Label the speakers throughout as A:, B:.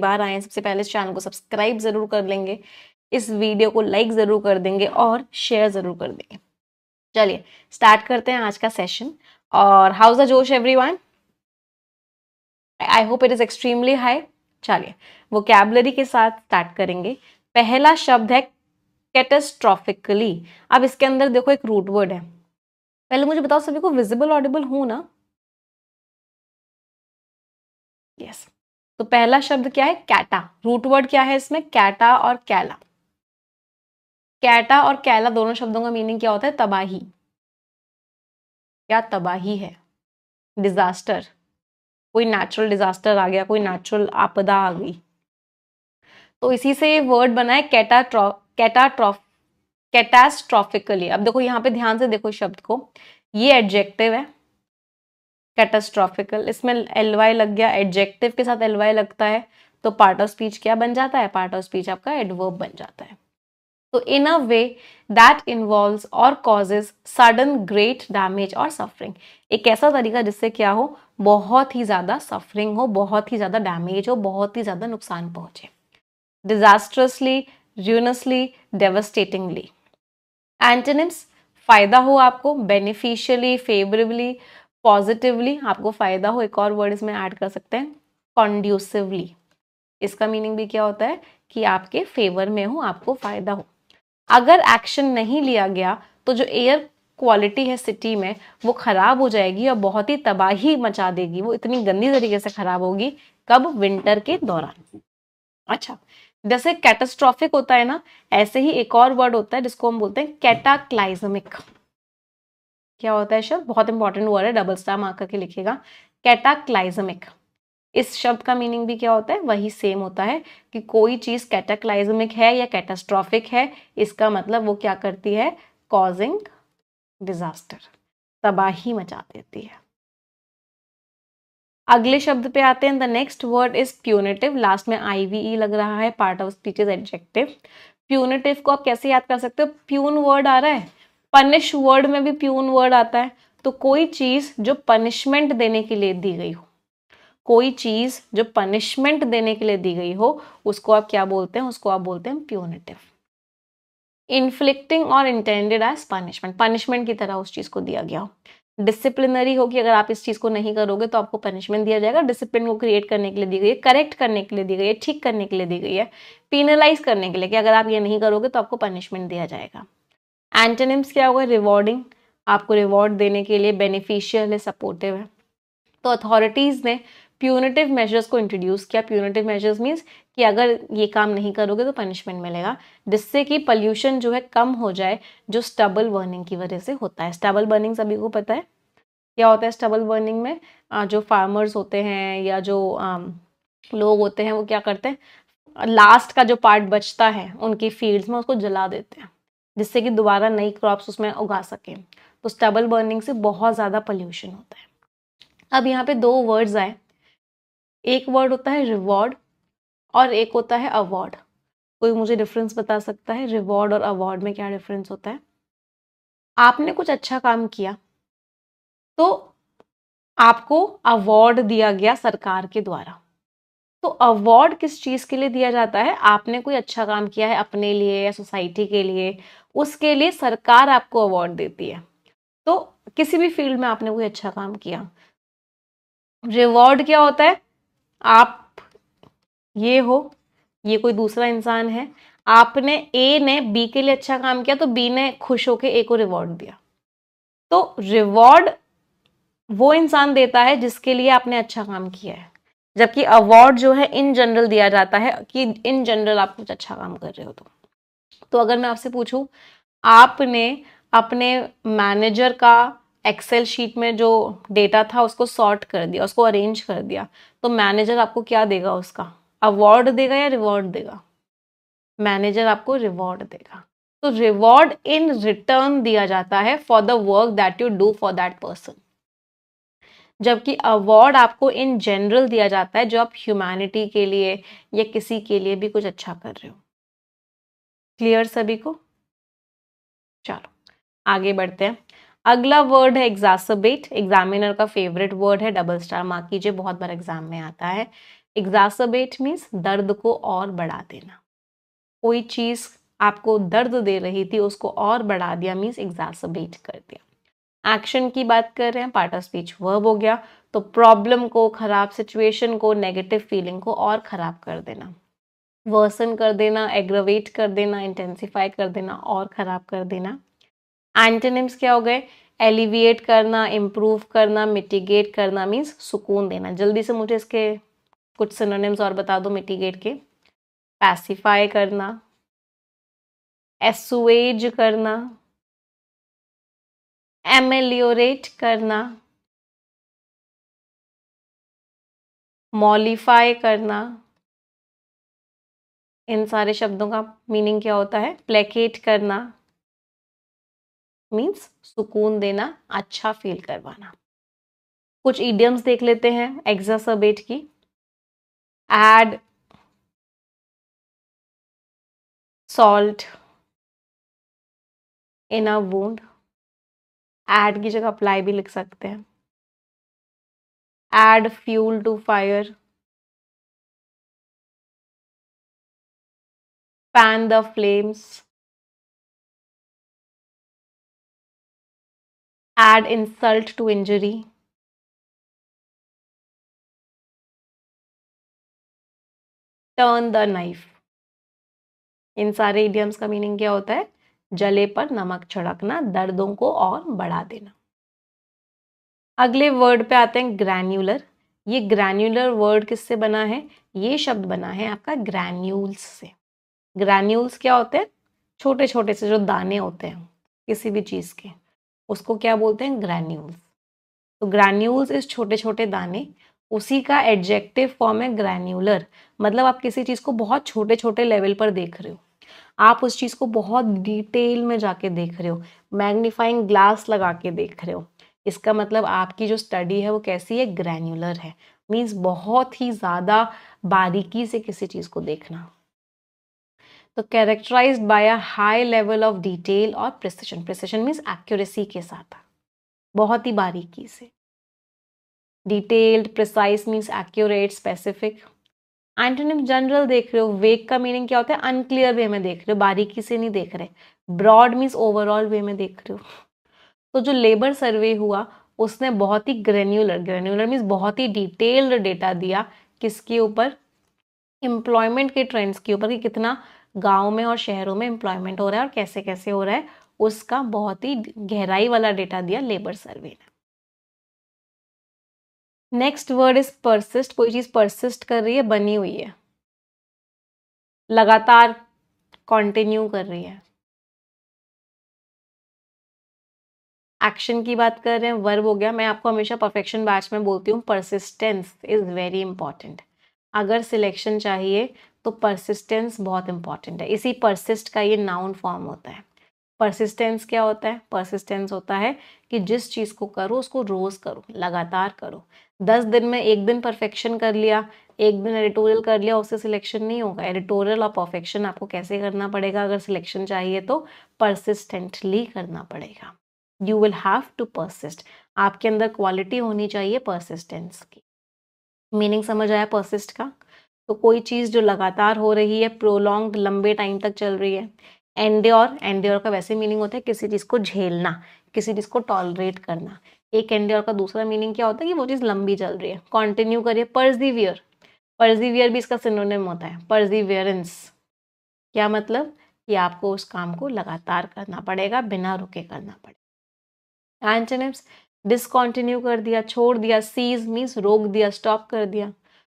A: बार आए सबसे पहले इस चैनल को सब्सक्राइब ज़रूर कर लेंगे इस वीडियो को लाइक ज़रूर कर देंगे और शेयर ज़रूर कर देंगे चलिए स्टार्ट करते हैं आज का सेशन और हाउ इज द जोश everyone I hope it is extremely high चलिए वो कैबलरी के साथ स्टार्ट करेंगे पहला शब्द है कैटेस्ट्रॉफिकली
B: अब इसके अंदर देखो एक रूट वर्ड है पहले मुझे बताओ सभी को विजिबल ऑडिबल हूं ना यस yes. तो पहला शब्द क्या है कैटा रूटवर्ड क्या है इसमें कैटा और कैला कैटा
A: और कैला दोनों शब्दों का मीनिंग क्या होता है तबाही क्या तबाही है डिजास्टर कोई नेचुरल डिजास्टर आ गया कोई नेचुरल आपदा आ गई तो इसी से वर्ड बना है कैटाट्रॉ कैटाट्रॉफ कैटास्ट्रॉफिकली अब देखो यहाँ पे ध्यान से देखो शब्द को ये एडजेक्टिव है कैटास्ट्रॉफिकल इसमें एल वाई लग गया एडजेक्टिव के साथ एल वाई लगता है तो पार्ट ऑफ स्पीच क्या बन जाता है पार्ट ऑफ स्पीच आपका एडवर्ब बन जाता है तो in a way that involve or causes sudden great damage or suffering एक ऐसा तरीका जिससे क्या हो बहुत ही ज़्यादा सफरिंग हो बहुत ही ज़्यादा डैमेज हो बहुत ही ज़्यादा नुकसान पहुंचे डिजास्ट्रसली रूनसली डेवस्टेटिंगली एंटेनिम्स फ़ायदा हो आपको बेनिफिशियली फेवरेबली पॉजिटिवली आपको फ़ायदा हो एक और वर्ड इसमें ऐड कर सकते हैं कॉन्ड्यूसिवली इसका मीनिंग भी क्या होता है कि आपके फेवर में हो आपको फ़ायदा हो अगर एक्शन नहीं लिया गया तो जो एयर क्वालिटी है सिटी में वो ख़राब हो जाएगी और बहुत ही तबाही मचा देगी वो इतनी गंदी तरीके से ख़राब होगी कब विंटर के दौरान अच्छा जैसे कैटास्ट्रॉफिक होता है ना ऐसे ही एक और वर्ड होता है जिसको हम बोलते हैं कैटाक्लाइजमिक क्या होता है शब्द बहुत इंपॉर्टेंट वर्ड है डबल स्टार मार्क करके लिखेगा कैटाक्लाइजमिक इस शब्द का मीनिंग भी क्या होता है वही सेम होता है कि कोई चीज़ कैटाक्लाइजमिक है या कैटास्ट्रॉफिक है इसका मतलब वो क्या करती है कॉजिंग डिजास्टर तबाही मचा देती है अगले शब्द पे आते हैं the next word is punitive last में आई वी ई लग रहा है part of speech is adjective punitive को आप कैसे याद कर सकते हो प्यून वर्ड आ रहा है पनिश वर्ड में भी प्यून वर्ड आता है तो कोई चीज जो पनिशमेंट देने के लिए दी गई हो कोई चीज जो पनिशमेंट देने के लिए दी गई हो उसको आप क्या बोलते हैं उसको आप बोलते हैं punitive inflicting or intended as punishment punishment की तरह उस चीज को दिया गया हो डिसिप्लिनरी होगी अगर आप इस चीज़ को नहीं करोगे तो आपको पनिशमेंट दिया जाएगा डिसिप्लिन को क्रिएट करने के लिए दी गई है करेक्ट करने के लिए दी गई है ठीक करने के लिए दी गई है पीनलाइज करने के लिए कि अगर आप ये नहीं करोगे तो आपको पनिशमेंट दिया जाएगा एंटेनिम्स क्या होगा रिवॉर्डिंग आपको रिवॉर्ड देने के लिए बेनिफिशियल है सपोर्टिव है तो अथॉरिटीज़ ने प्यूनिटिव मेजर्स को इंट्रोड्यूस किया प्यूनिटिव मेजर्स मीन्स कि अगर ये काम नहीं करोगे तो पनिशमेंट मिलेगा जिससे कि पॉल्यूशन जो है कम हो जाए जो स्टबल बर्निंग की वजह से होता है स्टबल बर्निंग सभी को पता है क्या होता है स्टबल बर्निंग में जो फार्मर्स होते हैं या जो लोग होते हैं वो क्या करते हैं लास्ट का जो पार्ट बचता है उनकी फील्ड्स में उसको जला देते हैं जिससे कि दोबारा नई क्रॉप्स उसमें उगा सकें तो स्टबल बर्निंग से बहुत ज़्यादा पल्यूशन होता है अब यहाँ पे दो वर्ड्स आए एक वर्ड होता है रिवॉर्ड और एक होता है अवार्ड कोई मुझे डिफरेंस बता सकता है रिवॉर्ड और अवार्ड में क्या डिफरेंस
B: होता है आपने कुछ अच्छा काम किया तो आपको अवार्ड दिया गया सरकार के द्वारा तो अवार्ड
A: किस चीज़ के लिए दिया जाता है आपने कोई अच्छा काम किया है अपने लिए या सोसाइटी के लिए उसके लिए सरकार आपको अवार्ड देती है तो किसी भी फील्ड में आपने कोई अच्छा काम किया रिवॉर्ड क्या होता है आप ये हो ये कोई दूसरा इंसान है आपने ए ने बी के लिए अच्छा काम किया तो बी ने खुश होकर ए को रिवॉर्ड दिया तो रिवॉर्ड वो इंसान देता है जिसके लिए आपने अच्छा काम किया है जबकि अवार्ड जो है इन जनरल दिया जाता है कि इन जनरल आप कुछ अच्छा काम कर रहे हो तो तो अगर मैं आपसे पूछूं आपने अपने मैनेजर का एक्सेल शीट में जो डेटा था उसको सॉर्ट कर दिया उसको अरेंज कर दिया तो मैनेजर आपको क्या देगा उसका अवार्ड देगा या रिवॉर्ड देगा मैनेजर आपको रिवॉर्ड देगा तो रिवॉर्ड इन रिटर्न दिया जाता है for the work that you do for that person जबकि अवार्ड आपको इन जनरल दिया जाता है जो आप ह्यूमैनिटी के लिए या किसी के लिए भी कुछ अच्छा कर रहे हो क्लियर सभी को चलो आगे बढ़ते हैं अगला वर्ड है एग्जासबेट एग्जामिनर का फेवरेट वर्ड है डबल स्टार मार्क कीजिए बहुत बार एग्जाम में आता है एग्जासबेट मीन्स दर्द को और बढ़ा देना कोई चीज़ आपको दर्द दे रही थी उसको और बढ़ा दिया मीन्स एग्जासबेट कर दिया एक्शन की बात कर रहे हैं पार्ट ऑफ स्पीच वर्ब हो गया तो प्रॉब्लम को खराब सिचुएशन को नेगेटिव फीलिंग को और ख़राब कर देना वर्सन कर देना एग्रवेट कर देना इंटेंसीफाई कर देना और ख़राब कर देना एंटेनिम्स क्या हो गए एलिविएट करना इम्प्रूव करना मिटिगेट करना मीन्स सुकून देना जल्दी से मुझे इसके कुछ सिनोनिम्स और बता दो मिटिगेट
B: के पैसिफाई करना एसुएज करना एमेल्योरेट करना मॉलीफाई करना इन सारे शब्दों का मीनिंग क्या होता है प्लेकेट करना मीन्स सुकून देना अच्छा फील करवाना कुछ इडियम्स देख लेते हैं एग्जासबेट की add salt in a wound add की जगह अप्लाई भी लिख सकते हैं add fuel to fire fan the flames add insult to injury turn the knife in सारे इडियम्स का मीनिंग क्या होता है जले
A: पर नमक छिड़कना दर्दों को और बढ़ा देना अगले वर्ड पे आते हैं ग्रैन्यूलर ये ग्रैन्यूलर वर्ड किससे बना है ये शब्द बना है आपका ग्रैन्यूल्स से ग्रैन्यूल्स क्या होते हैं छोटे छोटे से जो दाने होते हैं किसी भी चीज़ के उसको क्या बोलते हैं ग्रैन्यूल्स तो ग्रैन्यूल्स इस छोटे छोटे दाने उसी का एडजेक्टिव फॉर्म है ग्रैन्यूलर मतलब आप किसी चीज़ को बहुत छोटे छोटे लेवल पर देख रहे हो आप उस चीज़ को बहुत डिटेल में जाके देख रहे हो मैग्नीफाइंग ग्लास लगा के देख रहे हो इसका मतलब आपकी जो स्टडी है वो कैसी है ग्रैन्युलर है मीन्स बहुत ही ज़्यादा बारीकी से किसी चीज़ को देखना तो characterize by a high level of detail और प्रिसेशन प्रिसेशन मीन्स एक्यूरेसी के साथ बहुत ही बारीकी से detailed precise means accurate specific antonym general देख रहे हो वेग का मीनिंग क्या होता है अनक्लियर वे में देख रहे हो बारीकी से नहीं देख रहे ब्रॉड मीन्स ओवरऑल वे में देख रहे हो तो जो लेबर सर्वे हुआ उसने बहुत ही ग्रेन्यूलर ग्रेन्यूलर मीन्स बहुत ही डिटेल्ड डेटा दिया किसके ऊपर एम्प्लॉयमेंट के ट्रेंड्स के ऊपर कि कितना गाँव में और शहरों में एम्प्लॉयमेंट हो रहा है और कैसे कैसे हो रहा है उसका बहुत ही गहराई वाला डेटा दिया लेबर सर्वे ने
B: नेक्स्ट वर्ड इज परसिस्ट कोई चीज परसिस्ट कर रही है बनी हुई है लगातार कंटिन्यू कर रही है एक्शन की बात कर रहे हैं वर्ब हो गया मैं आपको हमेशा परफेक्शन
A: बैच में बोलती हूँ परसिस्टेंस इज़ वेरी इंपॉर्टेंट अगर सिलेक्शन चाहिए तो परसिस्टेंस बहुत इंपॉर्टेंट है इसी परसिस्ट का ये नाउन फॉर्म होता है परसिस्टेंस क्या होता है परसिस्टेंस होता है कि जिस चीज़ को करो उसको रोज़ करो लगातार करो दस दिन में एक दिन परफेक्शन कर लिया एक दिन एडिटोरियल कर लिया उससे सिलेक्शन नहीं होगा एडिटोरियल और परफेक्शन आपको कैसे करना पड़ेगा अगर सिलेक्शन चाहिए तो परसिस्टेंटली करना पड़ेगा you will have to persist आपके अंदर क्वालिटी होनी चाहिए परसिस्टेंस की मीनिंग समझ आया परसिस्ट का तो कोई चीज़ जो लगातार हो रही है प्रोलॉन्ग लंबे टाइम तक चल रही है एंड्योर एंड्योर का वैसे मीनिंग होता है किसी चीज़ को झेलना किसी चीज़ को टॉलरेट करना एक एंड और का दूसरा मीनिंग क्या होता है कि वो चीज़ लंबी चल रही है कॉन्टिन्यू करिए परजीवियर परजीवियर भी इसका सिनोनिम होता है परजीवियरेंस क्या मतलब कि आपको उस काम को लगातार करना पड़ेगा बिना रुके करना पड़ेगा एंटनिम्स डिसकॉन्टिन्यू कर दिया छोड़ दिया सीज मीन्स रोक दिया स्टॉप कर दिया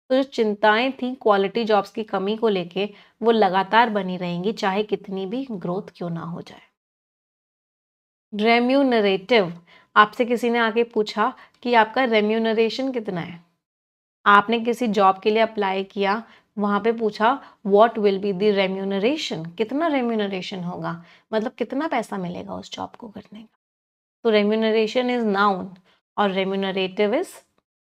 A: तो जो चिंताएं थी क्वालिटी जॉब्स की कमी को लेके वो लगातार बनी रहेंगी चाहे कितनी भी ग्रोथ क्यों ना हो जाए ड्रेम्यूनरेटिव आपसे किसी ने आके पूछा कि आपका रेम्यूनरेशन कितना है आपने किसी जॉब के लिए अप्लाई किया वहाँ पे पूछा what will be the remuneration कितना रेम्यूनरेशन होगा मतलब कितना पैसा मिलेगा उस जॉब को करने का तो रेम्यूनरेशन इज नाउन और remunerative is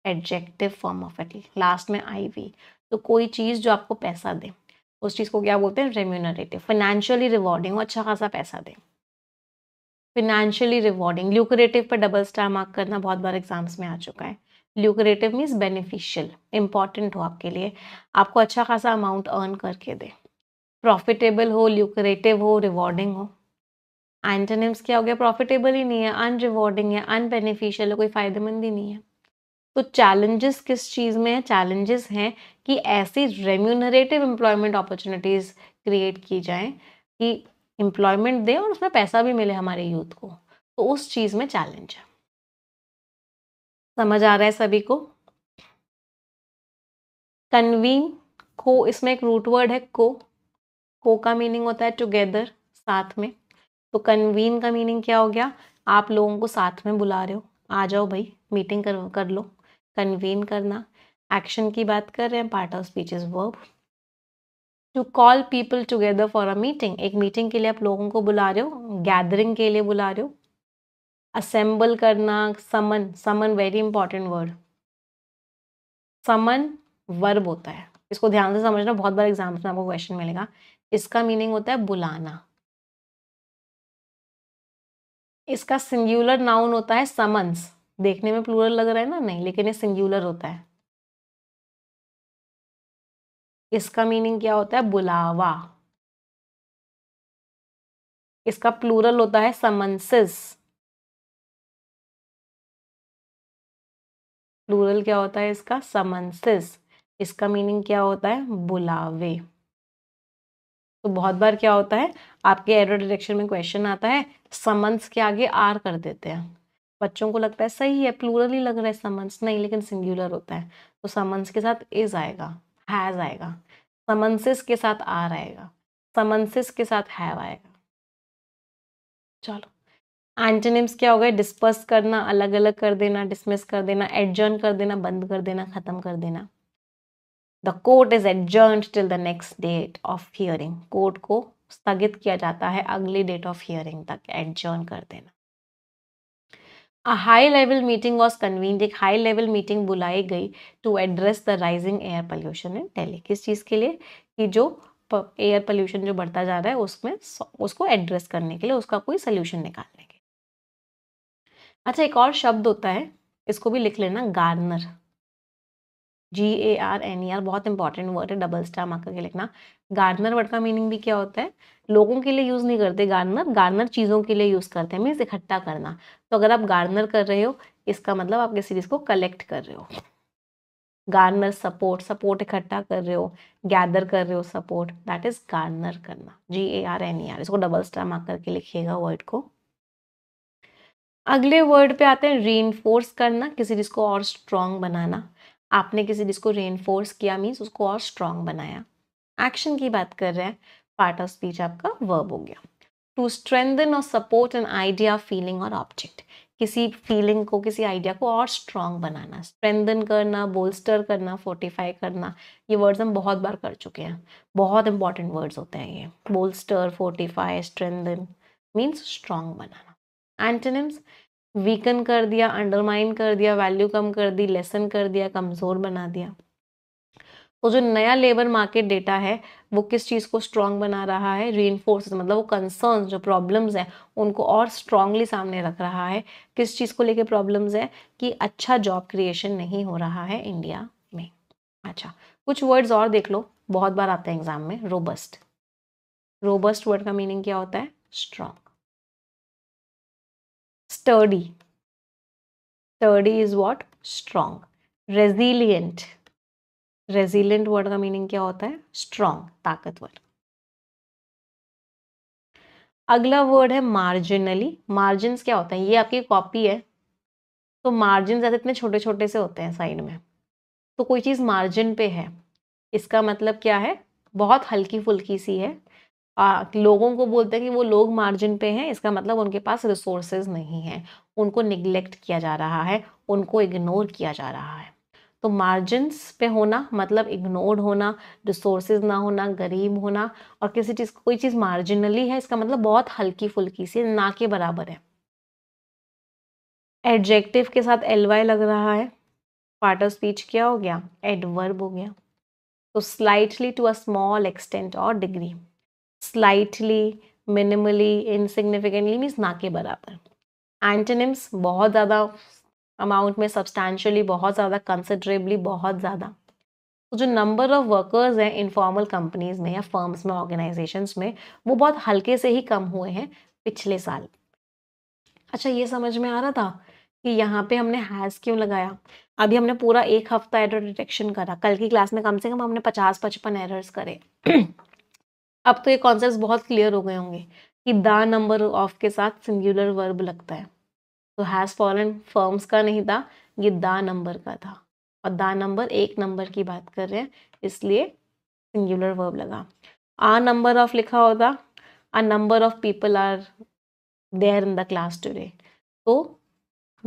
A: adjective form of at last में आई वी तो कोई चीज़ जो आपको पैसा दे उस चीज़ को क्या बोलते हैं रेम्यूनरेटिव फाइनेंशियली रिवॉर्डिंग और अच्छा खासा पैसा दें फिनेंशियली रिवॉर्डिंग ल्यूक्रेटिव पर डबल स्टार मार्क करना बहुत बार एग्जाम्स में आ चुका है ल्यूक्रेटिव मीन्स बेनिफिशियल इंपॉर्टेंट हो आपके लिए आपको अच्छा खासा अमाउंट अर्न करके दे प्रॉफिटेबल हो ल्यूक्रेटिव हो रिवॉर्डिंग हो एंटनिम्स क्या हो गया प्रॉफिटेबल ही नहीं है अनरिवॉर्डिंग है अनबेनिफिशियल है कोई फ़ायदेमंद ही नहीं है तो चैलेंजेस किस चीज़ में है चैलेंजेस हैं कि ऐसी रेम्यूनरेटिव एम्प्लॉयमेंट अपॉर्चुनिटीज़ क्रिएट की जाएं कि एम्प्लॉयमेंट दे और उसमें पैसा
B: भी मिले हमारे यूथ को तो उस चीज़ में चैलेंज है समझ आ रहा है सभी को कन्वीन को इसमें एक
A: रूट वर्ड है को को का मीनिंग होता है टुगेदर साथ में तो कन्वीन का मीनिंग क्या हो गया आप लोगों को साथ में बुला रहे हो आ जाओ भाई मीटिंग कर कर लो कन्वीन करना एक्शन की बात कर रहे हैं part of speech is verb to call people together for a meeting एक मीटिंग के लिए आप लोगों को बुला रहे हो गैदरिंग के लिए बुला रहे हो असेंबल करना summon summon very important word summon verb होता है इसको ध्यान से समझना बहुत बार एग्जाम्स में आपको क्वेश्चन मिलेगा इसका मीनिंग होता है बुलाना
B: इसका सिंगुलर नाउन होता है समन्स देखने में प्लूरल लग रहा है ना नहीं लेकिन ये सिंगुलर होता है इसका मीनिंग क्या होता है बुलावा इसका प्लूरल होता है समन्सिस प्लूरल क्या होता है इसका समन्सिस इसका मीनिंग क्या होता है बुलावे
A: तो बहुत बार क्या होता है आपके एरर डायरेक्शन में क्वेश्चन आता है समन्स के आगे आर कर देते हैं बच्चों को लगता है सही है प्लूरल ही लग रहा है समन्स नहीं लेकिन सिंगुलर होता है तो समन्स के साथ इज आएगा हैज़ आएगा समन्सिस के साथ आ रहेगा समन्सिस के साथ हैव आएगा चलो एंटेनिम्स क्या हो गए डिस्पर्स करना अलग अलग कर देना डिसमिस कर देना एडजर्न कर देना बंद कर देना खत्म कर देना the court is adjourn till the next date of hearing court को स्थगित किया जाता है अगली डेट ऑफ हियरिंग तक एडजर्न कर देना
B: a high level
A: meeting was convened. एक high-level meeting बुलाई गई to address the rising air pollution in Delhi किस चीज़ के लिए कि जो एयर पोल्यूशन जो बढ़ता जा रहा है उसमें उसको एड्रेस करने के लिए उसका कोई
B: सोल्यूशन निकालने के
A: अच्छा एक और शब्द होता है इसको भी लिख लेना garner G A R N E R बहुत इंपॉर्टेंट वर्ड है डबल स्टार मार्क करके लिखना गार्डनर वर्ड का मीनिंग भी क्या होता है लोगों के लिए यूज़ नहीं करते गार्डनर गार्डनर चीज़ों के लिए यूज़ करते हैं मीन्स इकट्ठा करना तो अगर आप गार्डनर कर रहे हो इसका मतलब आप किसी चीज़ को कलेक्ट कर रहे हो गार्डनर सपोर्ट सपोर्ट इकट्ठा कर रहे हो गैदर कर रहे हो सपोर्ट दैट इज गार्डनर करना G A R N E R इसको डबल स्टार मार्क करके लिखिएगा वर्ड को अगले वर्ड पे आते हैं री करना किसी चीज़ को और स्ट्रॉन्ग बनाना आपने किसी चीज़ को रेनफोर्स किया मीन्स उसको और स्ट्रांग बनाया एक्शन की बात कर रहे हैं पार्ट ऑफ स्पीच आपका वर्ब हो गया to strengthen or support an idea feeling or object किसी फीलिंग को किसी आइडिया को और स्ट्रांग बनाना स्ट्रेंथन करना बोल्स्टर करना फोर्टिफाई करना ये वर्ड्स हम बहुत बार कर चुके हैं बहुत इंपॉर्टेंट वर्ड्स होते हैं ये bolster fortify strengthen means strong बनाना एंटनिम्स वीकन कर दिया अंडरमाइन कर दिया वैल्यू कम कर दी लेसन कर दिया कमज़ोर बना दिया तो जो नया लेबर मार्केट डेटा है वो किस चीज़ को स्ट्रॉन्ग बना रहा है री मतलब वो कंसर्न जो प्रॉब्लम्स हैं उनको और स्ट्रांगली सामने रख रहा है किस चीज़ को लेके प्रॉब्लम्स है कि अच्छा जॉब क्रिएशन नहीं हो रहा है इंडिया में अच्छा कुछ वर्ड्स और देख लो बहुत बार आते
B: हैं एग्जाम में रोबस्ट रोबस्ट वर्ड का मीनिंग क्या होता है strong sturdy. Sturdy is what? Strong. Resilient. resilient word का मीनिंग क्या होता है strong ताकतवर अगला वर्ड है
A: मार्जिनली मार्जिन क्या होता है ये आपकी कॉपी है तो मार्जिन ज़्यादा इतने छोटे छोटे से होते हैं साइड में तो कोई चीज़ मार्जिन पे है इसका मतलब क्या है बहुत हल्की फुल्की सी है आ, लोगों को बोलते हैं कि वो लोग मार्जिन पे हैं इसका मतलब उनके पास रिसोर्सेज नहीं हैं उनको निगलेक्ट किया जा रहा है उनको इग्नोर किया जा रहा है तो मार्जिनस पे होना मतलब इग्नोर्ड होना रिसोर्सेज ना होना गरीब होना और किसी चीज़ कोई चीज़ मार्जिनली है इसका मतलब बहुत हल्की फुल्की सी ना के बराबर है एडजेक्टिव के साथ एल वाई लग रहा है पार्ट ऑफ स्पीच क्या हो गया एडवर्ब हो गया तो slightly to a small extent or degree slightly minimally insignificantly means ना के बराबर एंटनिम्स बहुत ज़्यादा अमाउंट में सब्सटैंशली बहुत ज़्यादा कंसिडरेबली बहुत ज़्यादा तो जो नंबर ऑफ वर्कर्स हैं इनफॉर्मल कंपनीज में या फर्म्स में ऑर्गेनाइजेशंस में वो बहुत हल्के से ही कम हुए हैं पिछले साल अच्छा ये समझ में आ रहा था कि यहाँ पे हमने हैज़ क्यों लगाया अभी हमने पूरा एक हफ्ता एरर डिटेक्शन करा कल की क्लास में कम से कम हमने पचास पचपन एरर्स करे अब तो ये कॉन्सेप्ट बहुत क्लियर हो गए होंगे कि द नंबर ऑफ के साथ सिंगुलर वर्ब लगता है तो हैज़ फॉरन फर्म्स का नहीं था ये द नंबर का था और द नंबर एक नंबर की बात कर रहे हैं इसलिए सिंगुलर वर्ब लगा आ नंबर ऑफ लिखा होता आ number of people are there in the class today तो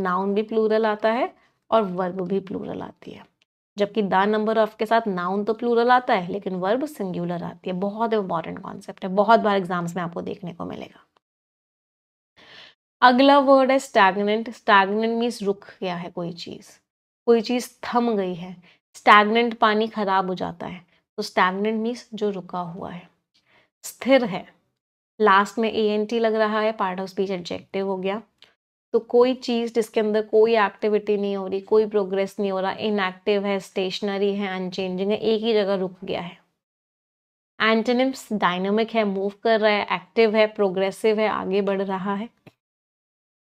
A: नाउन भी प्लूरल आता है और वर्ब भी प्लूरल आती है जबकि द नंबर ऑफ के साथ नाउन तो प्लूरल आता है लेकिन वर्ब सिंगुलर आती है बहुत इंपॉर्टेंट कॉन्सेप्ट है बहुत बार एग्जाम्स में आपको देखने को मिलेगा अगला वर्ड है स्टैगनेंट स्टैगनेंट मीन्स रुक गया है कोई चीज़ कोई चीज़ थम गई है स्टैगनेंट पानी खराब हो जाता है तो स्टैगनेंट मीन्स जो रुका हुआ है स्थिर है लास्ट में ए एन टी लग रहा है पार्ट ऑफ स्पीच एडजेक्टिव हो गया तो कोई चीज़ जिसके अंदर कोई एक्टिविटी नहीं हो रही कोई प्रोग्रेस नहीं हो रहा इनएक्टिव है स्टेशनरी है अनचेंजिंग है एक ही जगह रुक गया है एंटेनिम्स डायनामिक है मूव कर रहा है एक्टिव है प्रोग्रेसिव है आगे बढ़ रहा है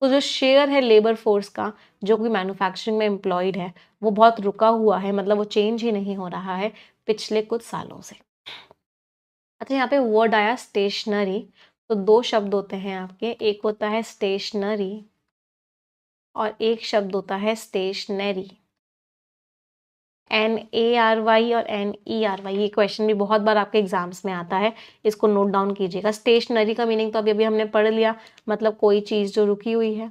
A: तो जो शेयर है लेबर फोर्स का जो कि मैन्युफैक्चरिंग में एम्प्लॉयड है वो बहुत रुका हुआ है मतलब वो चेंज ही नहीं हो रहा है पिछले कुछ सालों से अच्छा यहाँ पे वर्ड आया स्टेशनरी तो दो शब्द होते हैं आपके एक होता है स्टेशनरी और एक शब्द होता है stationery N A R Y और एन ई आर वाई ये क्वेश्चन भी बहुत बार आपके एग्जाम्स में आता है इसको नोट डाउन कीजिएगा स्टेशनरी का मीनिंग तो अभी अभी हमने पढ़ लिया मतलब कोई चीज़ जो रुकी हुई है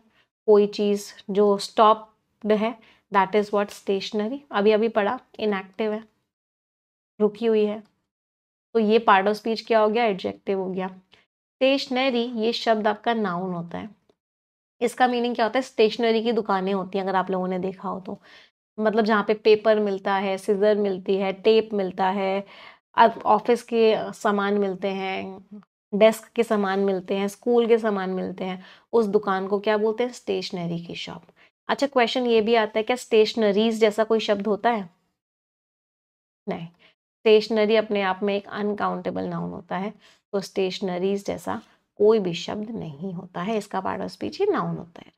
A: कोई चीज़ जो स्टॉप्ड है दैट इज़ वॉट स्टेशनरी अभी अभी पढ़ा इनएक्टिव है रुकी हुई है तो ये पार्ट ऑफ स्पीच क्या हो गया एडजेक्टिव हो गया स्टेशनरी ये शब्द आपका नाउन होता है इसका मीनिंग क्या होता है स्टेशनरी की दुकानें होती हैं अगर आप लोगों ने देखा हो तो मतलब जहाँ पे पेपर मिलता है सीजर मिलती है टेप मिलता है ऑफिस के सामान मिलते हैं डेस्क के सामान मिलते हैं स्कूल के सामान मिलते हैं उस दुकान को क्या बोलते हैं स्टेशनरी की शॉप अच्छा क्वेश्चन ये भी आता है क्या स्टेशनरीज जैसा कोई शब्द होता है नहीं स्टेशनरी अपने आप में एक अनकाउंटेबल नाउन होता है तो स्टेशनरीज जैसा कोई भी शब्द नहीं होता है
B: इसका पार्ट ऑफ स्पीच ही नाउन होता है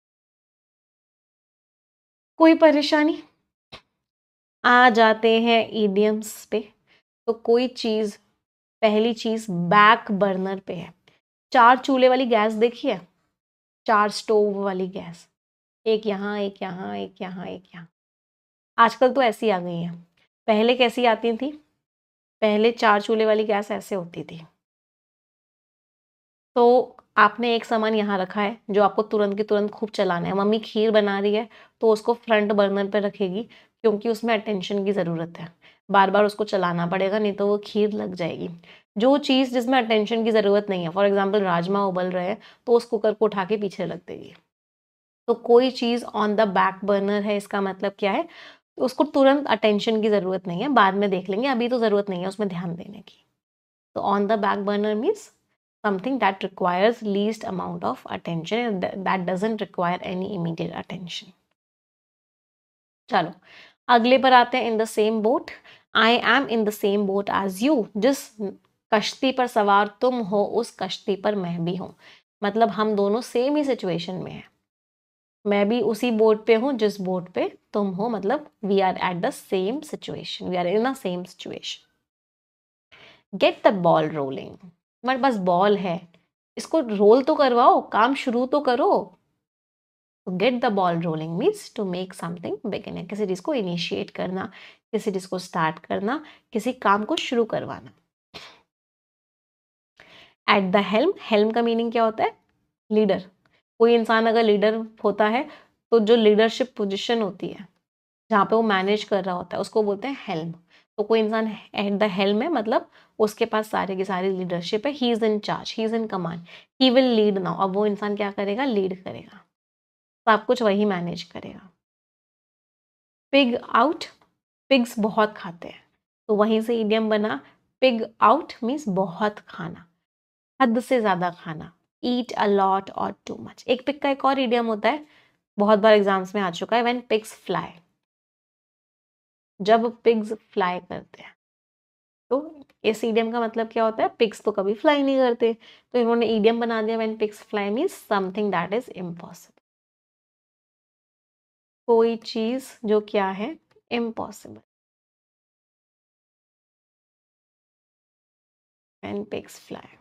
B: कोई परेशानी आ जाते हैं ईडियम्स पे तो कोई चीज़
A: पहली चीज़ बैक बर्नर पे है चार चूल्हे वाली गैस देखिए चार स्टोव वाली गैस एक यहाँ एक यहाँ एक यहाँ एक यहाँ आजकल तो ऐसी आ गई है पहले कैसी आती थी पहले चार चूल्हे वाली गैस ऐसे होती थी तो आपने एक सामान यहाँ रखा है जो आपको तुरंत की तुरंत खूब चलाना है मम्मी खीर बना रही है तो उसको फ्रंट बर्नर पर रखेगी क्योंकि उसमें अटेंशन की ज़रूरत है बार बार उसको चलाना पड़ेगा नहीं तो वो खीर लग जाएगी जो चीज़ जिसमें अटेंशन की ज़रूरत नहीं है फॉर एग्जाम्पल राजमा उबल रहे हैं तो उस कुकर को उठा के पीछे रख देगी तो कोई चीज़ ऑन द बैक बर्नर है इसका मतलब क्या है उसको तुरंत अटेंशन की ज़रूरत नहीं है बाद में देख लेंगे अभी तो ज़रूरत नहीं है उसमें ध्यान देने की तो on the back burner means something that requires least amount of attention that doesn't require any immediate attention चलो अगले पर आते हैं in the same boat i am in the same boat as you jis kashti पर sawar tum ho us kashti par मैं भी hu मतलब हम दोनों सेम ही सिचुएशन में hain मैं भी उसी बोट पे हूँ जिस बोट पे तुम हो मतलब we are at the same situation we are in the same situation get the ball rolling तुम्हारे पास बॉल है इसको रोल तो करवाओ काम शुरू तो करो to get the ball rolling means to make something begin किसी चीज़ को इनिशिएट करना किसी चीज़ को स्टार्ट करना किसी काम को शुरू करवाना एट द हेल्म हेल्म का मीनिंग क्या होता है लीडर कोई इंसान अगर लीडर होता है तो जो लीडरशिप पोजिशन होती है जहाँ पे वो मैनेज कर रहा होता है उसको बोलते हैं हेल्म तो कोई इंसान एट द हेल्म है मतलब उसके पास सारे की सारी लीडरशिप है he is in charge he is in command he will lead now अब वो इंसान क्या करेगा लीड करेगा सब कुछ वही मैनेज करेगा पिग आउट पिग्स बहुत खाते हैं तो वहीं से इडियम बना पिग आउट मीन्स बहुत खाना हद से ज़्यादा खाना eat a lot or too much एक पिक का एक और इडियम होता है बहुत बार एग्जाम्स में आ चुका है वेन पिग्स फ्लाई जब पिग्स फ्लाई करते हैं तो इस ईडियम का मतलब क्या होता है पिग्स तो कभी फ्लाई नहीं करते तो इन्होंने ईडियम e बना दिया when pigs fly mean something
B: that is impossible कोई चीज जो क्या है इम्पॉसिबल एन पिक्स फ्लाई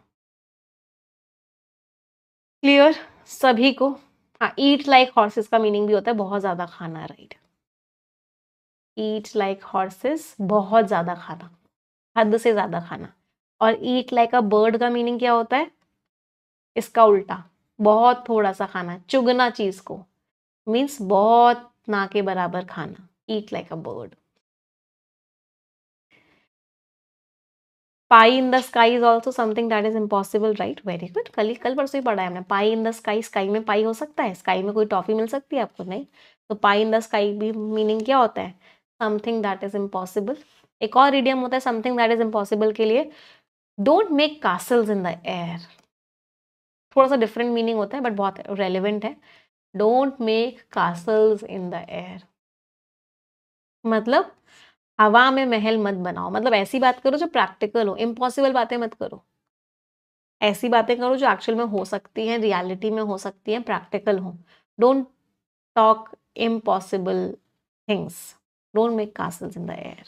B: क्लियर सभी को हाँ ईट लाइक हॉर्सेस का मीनिंग भी होता है बहुत ज्यादा खाना राइट
A: ईट लाइक हॉर्सेस बहुत ज़्यादा खाना हद से ज़्यादा खाना और ईट लाइक अ बर्ड का मीनिंग क्या होता है इसका उल्टा बहुत थोड़ा
B: सा खाना चुगना चीज़ को मीन्स बहुत ना के बराबर खाना eat like a bird pie in the sky is also something that is impossible right very good कल ही कल परसों ही पढ़ा है हमने pie in the sky sky
A: में पाई हो सकता है स्काई में कोई टॉफी मिल सकती है आपको नहीं तो पाई इन द स्काई भी मीनिंग क्या होता है समथिंग दैट इज इम्पॉसिबल एक और ईडियम होता है समथिंग दैट इज इम्पॉसिबल के लिए don't make castles in the air थोड़ा सा डिफरेंट मीनिंग होता है बट बहुत रेलिवेंट है don't make castles in the air मतलब हवा में महल मत बनाओ मतलब ऐसी बात करो जो प्रैक्टिकल हो इम्पॉसिबल बातें मत करो ऐसी बातें करो जो एक्चुअल में हो सकती हैं रियलिटी में हो सकती
B: हैं प्रैक्टिकल हो don't talk impossible things Don't make castles in the air.